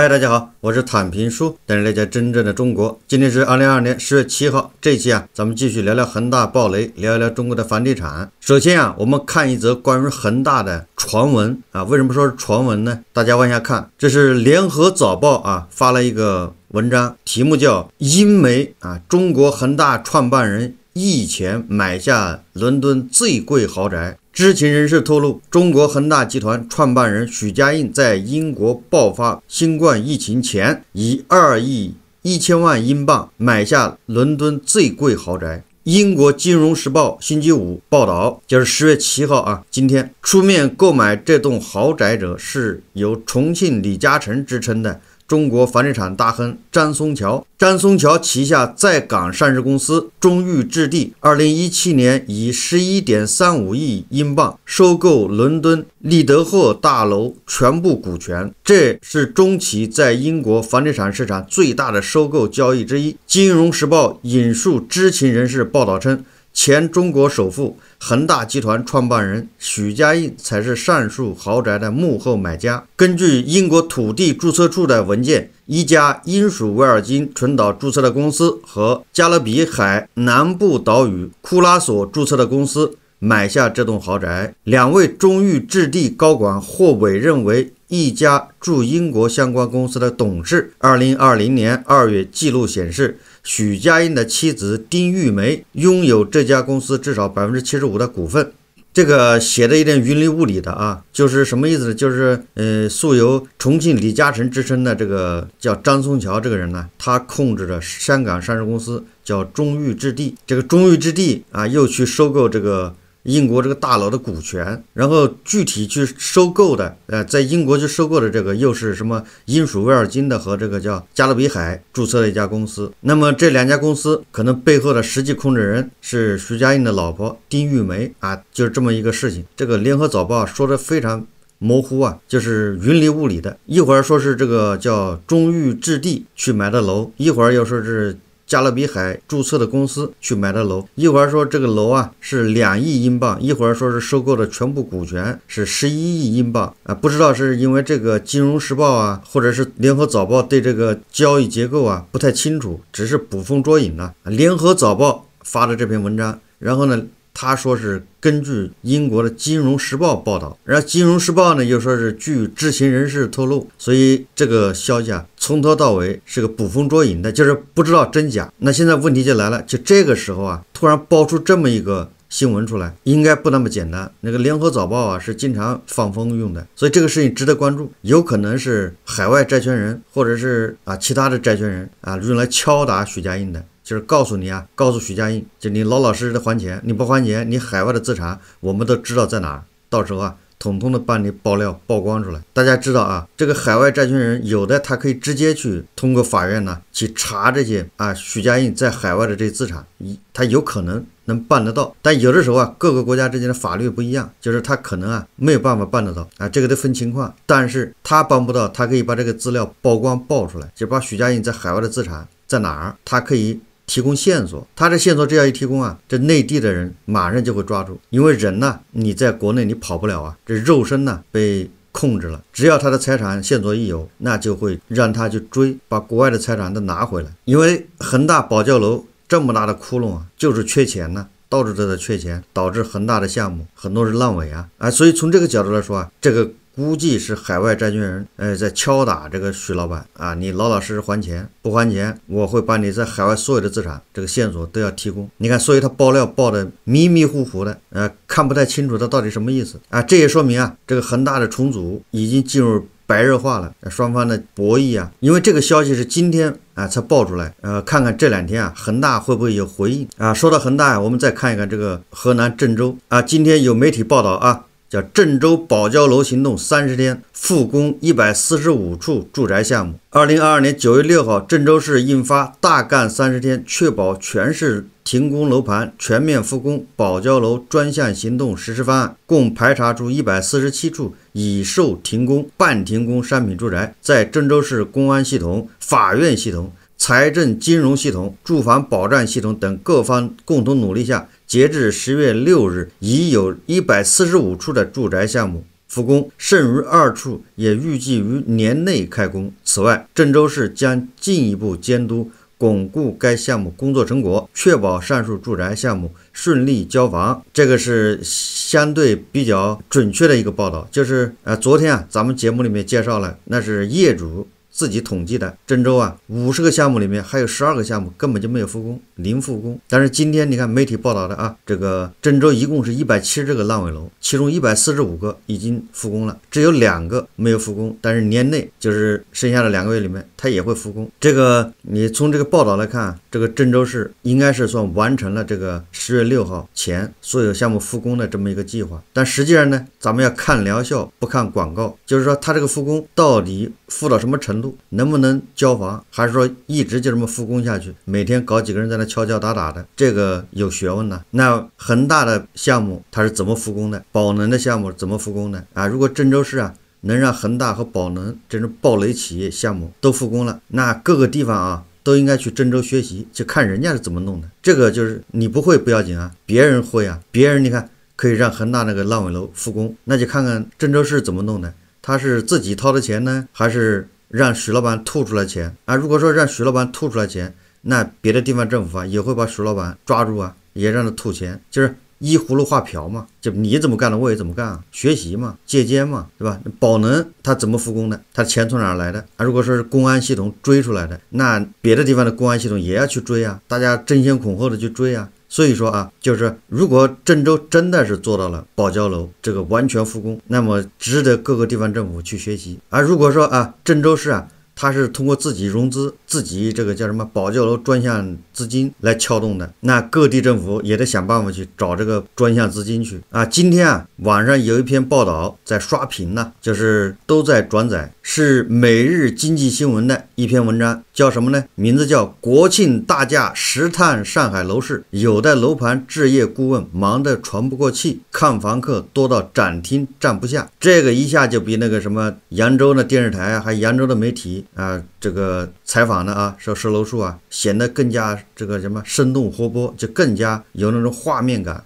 嗨，大家好，我是坦平叔，带你了解真正的中国。今天是二零二二年十月七号，这期啊，咱们继续聊聊恒大暴雷，聊一聊中国的房地产。首先啊，我们看一则关于恒大的传闻啊，为什么说是传闻呢？大家往下看，这是《联合早报》啊发了一个文章，题目叫《英媒啊，中国恒大创办人一前买下伦敦最贵豪宅》。知情人士透露，中国恒大集团创办人许家印在英国爆发新冠疫情前，以二亿一千万英镑买下伦敦最贵豪宅。英国《金融时报》星期五报道，就是十月七号啊，今天出面购买这栋豪宅者是由重庆李嘉诚之称的。中国房地产大亨詹松桥，詹松桥旗下在港上市公司中誉置地，二零一七年以十一点三五亿英镑收购伦敦利德赫大楼全部股权，这是中企在英国房地产市场最大的收购交易之一。《金融时报》引述知情人士报道称，前中国首富。恒大集团创办人许家印才是上述豪宅的幕后买家。根据英国土地注册处的文件，一家英属威尔金群岛注册的公司和加勒比海南部岛屿库拉索注册的公司买下这栋豪宅。两位中域置地高管或委任为一家驻英国相关公司的董事。二零二零年二月记录显示。许家印的妻子丁玉梅拥有这家公司至少百分之七十五的股份。这个写的有点云里雾里的啊，就是什么意思呢？就是呃，素有“重庆李嘉诚”之称的这个叫张松桥这个人呢，他控制着香港上市公司叫中裕置地。这个中裕置地啊，又去收购这个。英国这个大佬的股权，然后具体去收购的，呃，在英国去收购的这个又是什么英属威尔金的和这个叫加勒比海注册的一家公司。那么这两家公司可能背后的实际控制人是徐家印的老婆丁玉梅啊，就是这么一个事情。这个联合早报说的非常模糊啊，就是云里雾里的，一会儿说是这个叫中裕置地去买的楼，一会儿又说是。加勒比海注册的公司去买的楼，一会儿说这个楼啊是两亿英镑，一会儿说是收购的全部股权是十一亿英镑啊，不知道是因为这个《金融时报》啊，或者是《联合早报》对这个交易结构啊不太清楚，只是捕风捉影啊。《联合早报》发的这篇文章，然后呢？他说是根据英国的《金融时报》报道，然后《金融时报》呢又说是据知情人士透露，所以这个消息啊从头到尾是个捕风捉影的，就是不知道真假。那现在问题就来了，就这个时候啊突然爆出这么一个新闻出来，应该不那么简单。那个《联合早报》啊是经常放风用的，所以这个事情值得关注，有可能是海外债权人或者是啊其他的债权人啊用来敲打许家印的。就是告诉你啊，告诉许家印，就你老老实实的还钱，你不还钱，你海外的资产我们都知道在哪儿，到时候啊，统统的把你爆料曝光出来。大家知道啊，这个海外债权人有的他可以直接去通过法院呢去查这些啊许家印在海外的这些资产，一他有可能能办得到，但有的时候啊，各个国家之间的法律不一样，就是他可能啊没有办法办得到啊，这个得分情况。但是他办不到，他可以把这个资料曝光爆出来，就把许家印在海外的资产在哪儿，他可以。提供线索，他这线索只要一提供啊，这内地的人马上就会抓住，因为人呢，你在国内你跑不了啊，这肉身呢被控制了，只要他的财产线索一有，那就会让他去追，把国外的财产都拿回来，因为恒大保教楼这么大的窟窿啊，就是缺钱呢，到处都在缺钱，导致恒大的项目很多是烂尾啊，啊，所以从这个角度来说啊，这个。估计是海外债权人，呃，在敲打这个许老板啊，你老老实实还钱，不还钱，我会把你在海外所有的资产，这个线索都要提供。你看，所以他爆料报的迷迷糊糊的，呃，看不太清楚他到底什么意思啊？这也说明啊，这个恒大的重组已经进入白热化了，双方的博弈啊，因为这个消息是今天啊才爆出来，呃，看看这两天啊，恒大会不会有回应啊？说到恒大，我们再看一看这个河南郑州啊，今天有媒体报道啊。叫郑州保交楼行动三十天复工一百四十五处住宅项目。二零二二年九月六号，郑州市印发《大干三十天，确保全市停工楼盘全面复工保交楼专项行动实施方案》，共排查出一百四十七处已售停工、半停工商品住宅。在郑州市公安系统、法院系统、财政金融系统、住房保障系统等各方共同努力下。截至十月六日，已有一百四十五处的住宅项目复工，剩余二处也预计于年内开工。此外，郑州市将进一步监督巩固该项目工作成果，确保上述住宅项目顺利交房。这个是相对比较准确的一个报道，就是呃，昨天啊，咱们节目里面介绍了，那是业主。自己统计的郑州啊，五十个项目里面还有十二个项目根本就没有复工，零复工。但是今天你看媒体报道的啊，这个郑州一共是一百七十个烂尾楼，其中一百四十五个已经复工了，只有两个没有复工。但是年内就是剩下的两个月里面，它也会复工。这个你从这个报道来看，这个郑州市应该是算完成了这个十月六号前所有项目复工的这么一个计划。但实际上呢，咱们要看疗效，不看广告。就是说，它这个复工到底复到什么程？度能不能交房，还是说一直就这么复工下去？每天搞几个人在那敲敲打打的，这个有学问呢。那恒大的项目它是怎么复工的？宝能的项目怎么复工的？啊，如果郑州市啊能让恒大和宝能这种暴雷企业项目都复工了，那各个地方啊都应该去郑州学习，去看人家是怎么弄的。这个就是你不会不要紧啊，别人会啊。别人你看可以让恒大那个烂尾楼复工，那就看看郑州市怎么弄的。他是自己掏的钱呢，还是？让徐老板吐出来钱啊！如果说让徐老板吐出来钱，那别的地方政府啊也会把徐老板抓住啊，也让他吐钱，就是依葫芦画瓢嘛。就你怎么干的，我也怎么干啊，学习嘛，借鉴嘛，对吧？宝能他怎么复工的？他钱从哪来的？啊，如果说是公安系统追出来的，那别的地方的公安系统也要去追啊，大家争先恐后的去追啊。所以说啊，就是如果郑州真的是做到了保交楼这个完全复工，那么值得各个地方政府去学习。而如果说啊，郑州市啊，它是通过自己融资、自己这个叫什么保交楼专项资金来撬动的，那各地政府也得想办法去找这个专项资金去。啊，今天啊，网上有一篇报道在刷屏呢，就是都在转载，是《每日经济新闻》的一篇文章。叫什么呢？名字叫国庆大假实探上海楼市，有的楼盘置业顾问忙得喘不过气，看房客多到展厅站不下。这个一下就比那个什么扬州的电视台还扬州的媒体啊，这个采访的啊，说售楼处啊，显得更加这个什么生动活泼，就更加有那种画面感。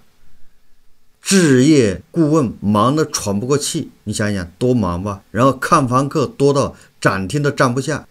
置业顾问忙得喘不过气，你想想多忙吧，然后看房客多到展厅都站不下。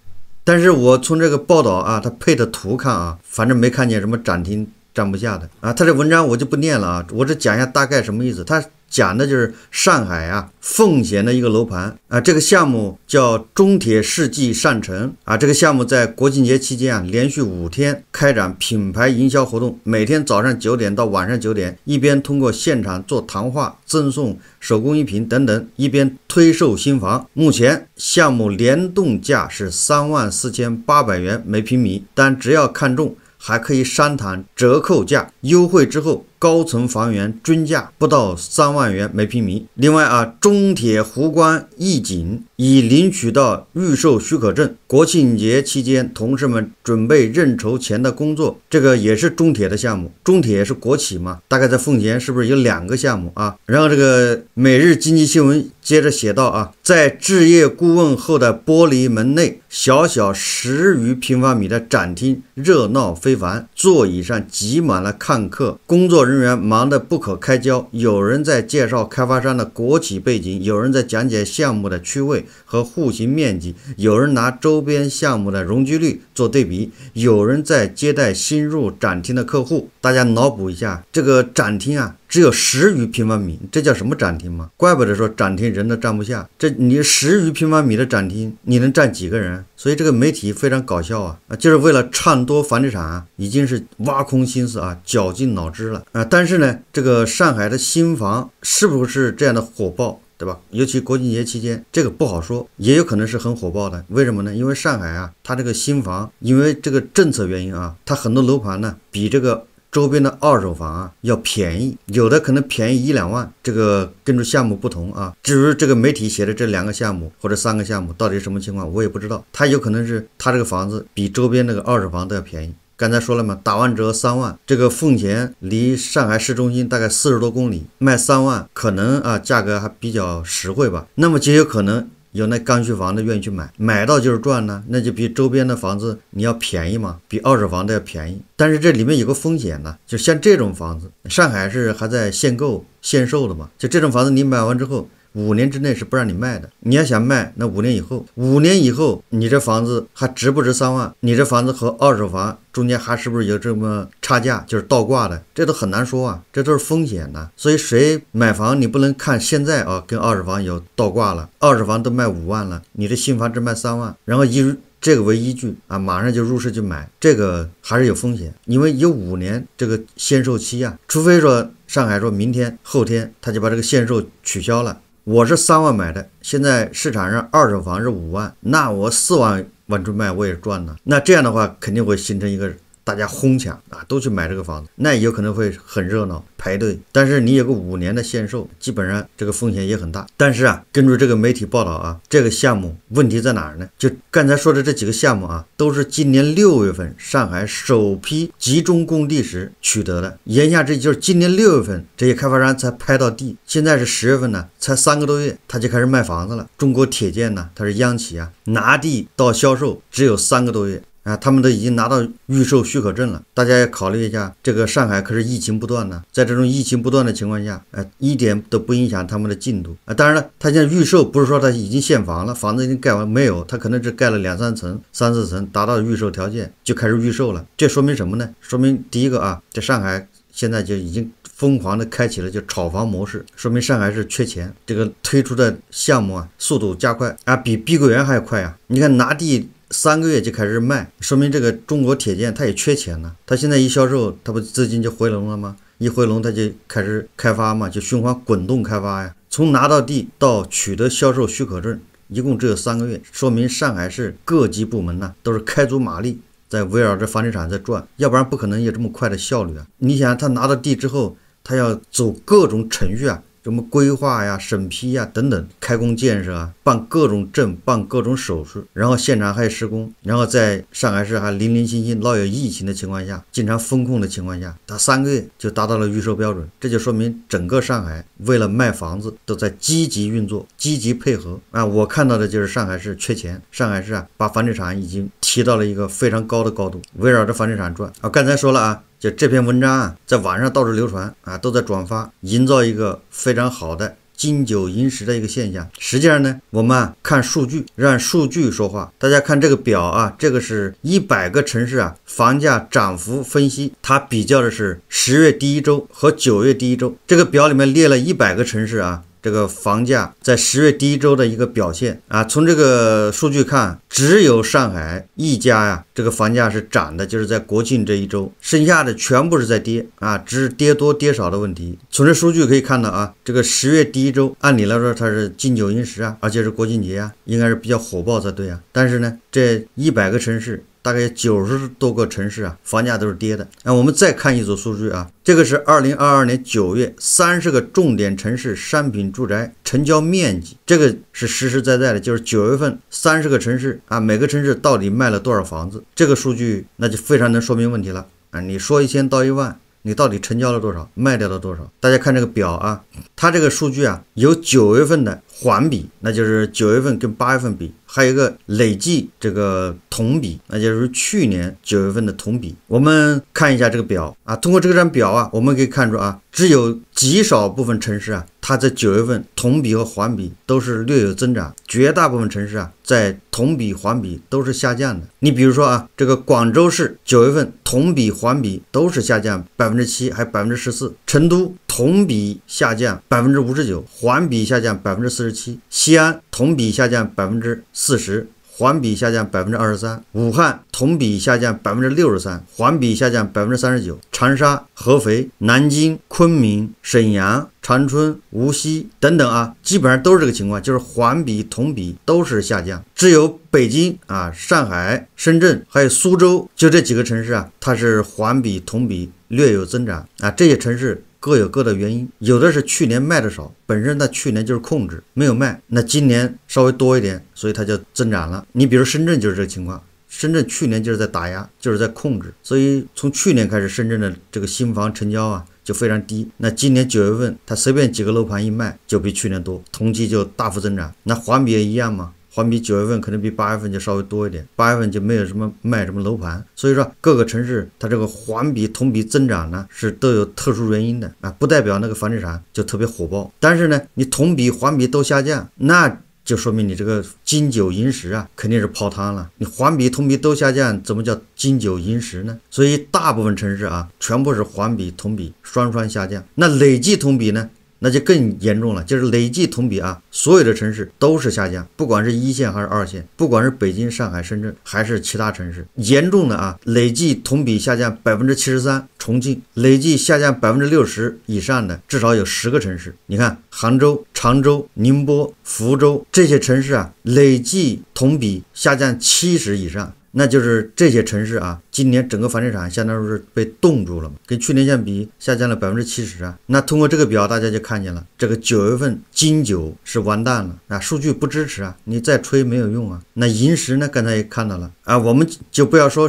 但是我从这个报道啊，他配的图看啊，反正没看见什么展厅站不下的啊。他这文章我就不念了啊，我这讲一下大概什么意思。他。讲的就是上海啊奉贤的一个楼盘啊，这个项目叫中铁世纪上城啊，这个项目在国庆节期间啊，连续五天开展品牌营销活动，每天早上九点到晚上九点，一边通过现场做谈话、赠送手工艺品等等，一边推售新房。目前项目联动价是三万四千八百元每平米，但只要看中，还可以商谈折扣价优惠之后。高层房源均价不到三万元每平米。另外啊，中铁湖光逸景已领取到预售许可证。国庆节期间，同事们准备认筹前的工作。这个也是中铁的项目。中铁是国企嘛？大概在奉贤是不是有两个项目啊？然后这个《每日经济新闻》接着写到啊。在置业顾问后的玻璃门内，小小十余平方米的展厅热闹非凡，座椅上挤满了看客，工作人员忙得不可开交。有人在介绍开发商的国企背景，有人在讲解项目的区位和户型面积，有人拿周边项目的容积率做对比，有人在接待新入展厅的客户。大家脑补一下，这个展厅啊。只有十余平方米，这叫什么展厅吗？怪不得说展厅人都站不下。这你十余平方米的展厅，你能站几个人？所以这个媒体非常搞笑啊啊，就是为了唱多房地产，啊，已经是挖空心思啊，绞尽脑汁了啊。但是呢，这个上海的新房是不是这样的火爆，对吧？尤其国庆节期间，这个不好说，也有可能是很火爆的。为什么呢？因为上海啊，它这个新房因为这个政策原因啊，它很多楼盘呢比这个。周边的二手房啊要便宜，有的可能便宜一两万，这个根据项目不同啊。至于这个媒体写的这两个项目或者三个项目到底什么情况，我也不知道。他有可能是他这个房子比周边那个二手房都要便宜。刚才说了嘛，打完折三万，这个奉贤离上海市中心大概四十多公里，卖三万，可能啊价格还比较实惠吧。那么极有可能。有那刚需房的愿意去买，买到就是赚呢，那就比周边的房子你要便宜嘛，比二手房的要便宜，但是这里面有个风险呢，就像这种房子，上海是还在限购限售的嘛，就这种房子你买完之后。五年之内是不让你卖的。你要想卖，那五年以后，五年以后你这房子还值不值三万？你这房子和二手房中间还是不是有这么差价？就是倒挂的，这都很难说啊，这都是风险呐。所以谁买房，你不能看现在啊，跟二手房有倒挂了，二手房都卖五万了，你这新房只卖三万，然后以这个为依据啊，马上就入市去买，这个还是有风险，因为有五年这个限售期啊，除非说上海说明天后天他就把这个限售取消了。我是三万买的，现在市场上二手房是五万，那我四万往出卖，我也赚了。那这样的话，肯定会形成一个。大家哄抢啊，都去买这个房子，那也有可能会很热闹，排队。但是你有个五年的限售，基本上这个风险也很大。但是啊，根据这个媒体报道啊，这个项目问题在哪呢？就刚才说的这几个项目啊，都是今年六月份上海首批集中供地时取得的。言下之意就是，今年六月份这些开发商才拍到地，现在是十月份呢，才三个多月，他就开始卖房子了。中国铁建呢，它是央企啊，拿地到销售只有三个多月。啊，他们都已经拿到预售许可证了，大家要考虑一下，这个上海可是疫情不断呢，在这种疫情不断的情况下，哎，一点都不影响他们的进度啊。当然了，他现在预售不是说他已经现房了，房子已经盖完没有，他可能只盖了两三层、三四层，达到预售条件就开始预售了。这说明什么呢？说明第一个啊，这上海现在就已经疯狂的开启了就炒房模式，说明上海是缺钱，这个推出的项目啊速度加快啊，比碧桂园还快啊！你看拿地。三个月就开始卖，说明这个中国铁建他也缺钱呢。他现在一销售，他不资金就回笼了吗？一回笼，他就开始开发嘛，就循环滚动开发呀。从拿到地到取得销售许可证，一共只有三个月，说明上海市各级部门呢都是开足马力在围绕着房地产在转，要不然不可能有这么快的效率啊。你想，他拿到地之后，他要走各种程序啊。什么规划呀、审批呀等等，开工建设啊，办各种证、办各种手续，然后现场还有施工，然后在上海市还零零星星闹有疫情的情况下，经常封控的情况下，他三个月就达到了预售标准，这就说明整个上海为了卖房子都在积极运作、积极配合啊！我看到的就是上海市缺钱，上海市啊把房地产已经提到了一个非常高的高度，围绕着房地产转啊！刚才说了啊。就这篇文章啊，在网上到处流传啊，都在转发，营造一个非常好的金九银十的一个现象。实际上呢，我们啊看数据，让数据说话。大家看这个表啊，这个是一百个城市啊房价涨幅分析，它比较的是十月第一周和九月第一周。这个表里面列了一百个城市啊。这个房价在十月第一周的一个表现啊，从这个数据看，只有上海一家呀，这个房价是涨的，就是在国庆这一周，剩下的全部是在跌啊，只是跌多跌少的问题。从这数据可以看到啊，这个十月第一周，按理来说它是金九银十啊，而且是国庆节啊，应该是比较火爆才对啊，但是呢，这一百个城市。大概有九十多个城市啊，房价都是跌的。那我们再看一组数据啊，这个是二零二二年九月三十个重点城市商品住宅成交面积，这个是实实在在的，就是九月份三十个城市啊，每个城市到底卖了多少房子？这个数据那就非常能说明问题了啊！你说一千到一万，你到底成交了多少，卖掉了多少？大家看这个表啊，它这个数据啊，有九月份的环比，那就是九月份跟八月份比。还有一个累计这个同比，那就是去年九月份的同比。我们看一下这个表啊，通过这张表啊，我们可以看出啊，只有极少部分城市啊，它在九月份同比和环比都是略有增长；绝大部分城市啊，在同比环比都是下降的。你比如说啊，这个广州市九月份同比环比都是下降百分之七，还百分之十四；成都同比下降百分之五十九，环比下降百分之四十七；西安。同比下降百分之四十，环比下降百分之二十三。武汉同比下降百分之六十三，环比下降百分之三十九。长沙、合肥、南京、昆明、沈阳、长春、无锡等等啊，基本上都是这个情况，就是环比、同比都是下降。只有北京啊、上海、深圳还有苏州，就这几个城市啊，它是环比、同比略有增长啊。这些城市。各有各的原因，有的是去年卖的少，本身它去年就是控制，没有卖，那今年稍微多一点，所以它就增长了。你比如深圳就是这个情况，深圳去年就是在打压，就是在控制，所以从去年开始，深圳的这个新房成交啊就非常低。那今年九月份，它随便几个楼盘一卖，就比去年多，同期就大幅增长。那环比也一样吗？环比九月份可能比八月份就稍微多一点，八月份就没有什么卖什么楼盘，所以说各个城市它这个环比同比增长呢是都有特殊原因的啊，不代表那个房地产就特别火爆。但是呢，你同比环比都下降，那就说明你这个金九银十啊肯定是泡汤了。你环比同比都下降，怎么叫金九银十呢？所以大部分城市啊，全部是环比同比双双下降，那累计同比呢？那就更严重了，就是累计同比啊，所有的城市都是下降，不管是一线还是二线，不管是北京、上海、深圳还是其他城市，严重的啊，累计同比下降百分之七十三，重庆累计下降百分之六十以上的至少有十个城市，你看杭州、常州、宁波、福州这些城市啊，累计同比下降七十以上。那就是这些城市啊，今年整个房地产相当于是被冻住了嘛，跟去年相比下降了百分之七十啊。那通过这个表大家就看见了，这个九月份金九是完蛋了，那数据不支持啊，你再吹没有用啊。那银十呢，刚才也看到了啊，我们就不要说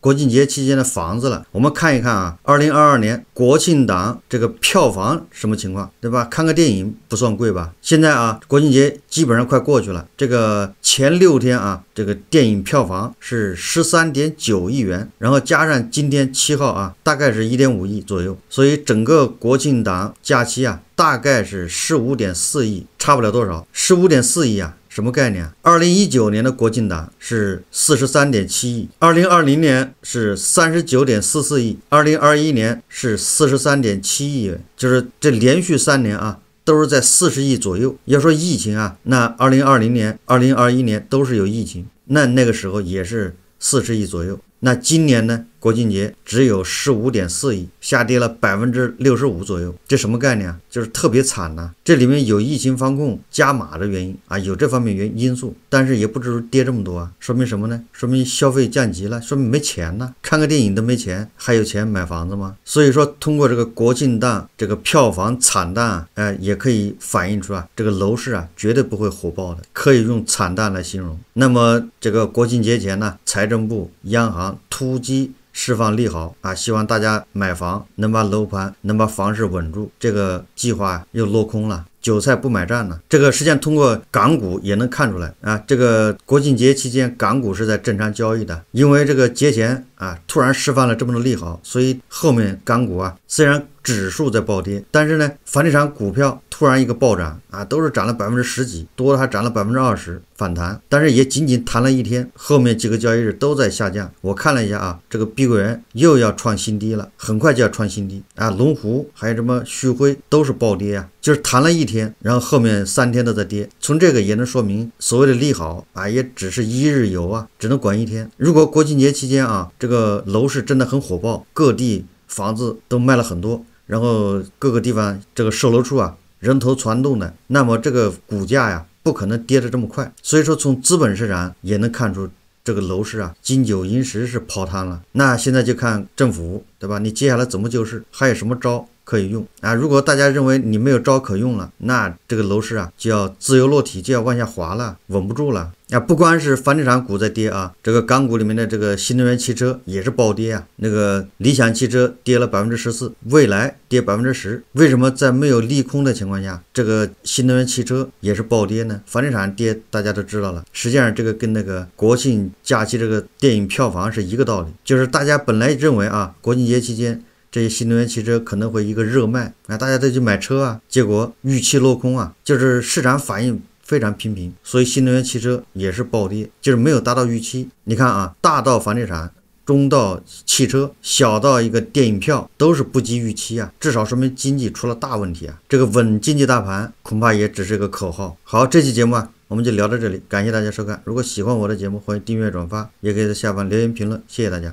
国庆节期间的房子了，我们看一看啊，二零二二年国庆档这个票房什么情况，对吧？看个电影不算贵吧？现在啊，国庆节基本上快过去了，这个前六天啊。这个电影票房是十三点九亿元，然后加上今天七号啊，大概是一点五亿左右，所以整个国庆档假期啊，大概是十五点四亿，差不了多少。十五点四亿啊，什么概念？二零一九年的国庆档是四十三点七亿，二零二零年是三十九点四四亿，二零二一年是四十三点七亿元，就是这连续三年啊。都是在四十亿左右。要说疫情啊，那二零二零年、二零二一年都是有疫情，那那个时候也是四十亿左右。那今年呢？国庆节只有十五点四亿，下跌了百分之六十五左右，这什么概念啊？就是特别惨呐！这里面有疫情防控加码的原因啊，有这方面原因素，但是也不至于跌这么多啊。说明什么呢？说明消费降级了，说明没钱呐。看个电影都没钱，还有钱买房子吗？所以说，通过这个国庆档这个票房惨淡，哎，也可以反映出啊，这个楼市啊绝对不会火爆的，可以用惨淡来形容。那么这个国庆节前呢，财政部、央行突击。释放利好啊！希望大家买房能把楼盘能把房市稳住。这个计划又落空了，韭菜不买账呢。这个实际上通过港股也能看出来啊！这个国庆节期间，港股是在正常交易的，因为这个节前啊，突然释放了这么多利好，所以后面港股啊，虽然指数在暴跌，但是呢，房地产股票。突然一个暴涨啊，都是涨了百分之十几，多的还涨了百分之二十，反弹，但是也仅仅弹了一天，后面几个交易日都在下降。我看了一下啊，这个碧桂园又要创新低了，很快就要创新低啊。龙湖还有什么旭辉都是暴跌啊，就是弹了一天，然后后面三天都在跌。从这个也能说明，所谓的利好啊，也只是一日游啊，只能管一天。如果国庆节期间啊，这个楼市真的很火爆，各地房子都卖了很多，然后各个地方这个售楼处啊。人头攒动的，那么这个股价呀，不可能跌得这么快。所以说，从资本市场也能看出，这个楼市啊，金九银十是泡汤了。那现在就看政府，对吧？你接下来怎么救市？还有什么招？可以用啊！如果大家认为你没有招可用了，那这个楼市啊就要自由落体，就要往下滑了，稳不住了。啊，不光是房地产股在跌啊，这个港股里面的这个新能源汽车也是暴跌啊。那个理想汽车跌了百分之十四，未来跌百分之十。为什么在没有利空的情况下，这个新能源汽车也是暴跌呢？房地产跌大家都知道了，实际上这个跟那个国庆假期这个电影票房是一个道理，就是大家本来认为啊，国庆节期间。这些新能源汽车可能会一个热卖啊，大家都去买车啊，结果预期落空啊，就是市场反应非常平平，所以新能源汽车也是暴跌，就是没有达到预期。你看啊，大到房地产，中到汽车，小到一个电影票，都是不及预期啊，至少说明经济出了大问题啊。这个稳经济大盘恐怕也只是个口号。好，这期节目啊，我们就聊到这里，感谢大家收看。如果喜欢我的节目，欢迎订阅、转发，也可以在下方留言评论，谢谢大家。